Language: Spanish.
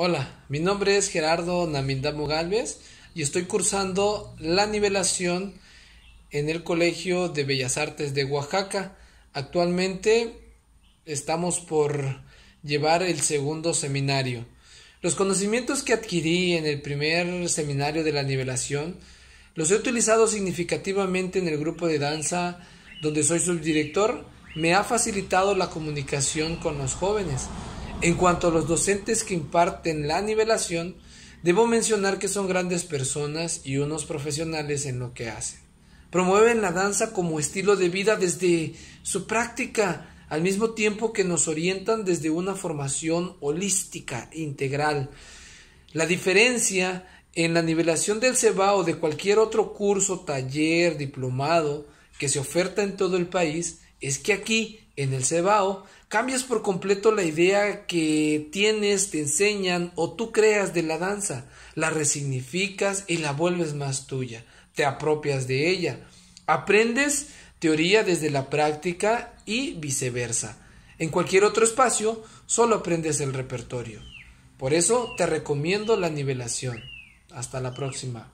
Hola, mi nombre es Gerardo Namindamo Galvez y estoy cursando la nivelación en el Colegio de Bellas Artes de Oaxaca. Actualmente estamos por llevar el segundo seminario. Los conocimientos que adquirí en el primer seminario de la nivelación los he utilizado significativamente en el grupo de danza donde soy subdirector. Me ha facilitado la comunicación con los jóvenes en cuanto a los docentes que imparten la nivelación, debo mencionar que son grandes personas y unos profesionales en lo que hacen. Promueven la danza como estilo de vida desde su práctica, al mismo tiempo que nos orientan desde una formación holística, integral. La diferencia en la nivelación del CEBA o de cualquier otro curso, taller, diplomado que se oferta en todo el país es que aquí, en el Cebao, cambias por completo la idea que tienes, te enseñan o tú creas de la danza, la resignificas y la vuelves más tuya, te apropias de ella, aprendes teoría desde la práctica y viceversa. En cualquier otro espacio solo aprendes el repertorio. Por eso te recomiendo la nivelación. Hasta la próxima.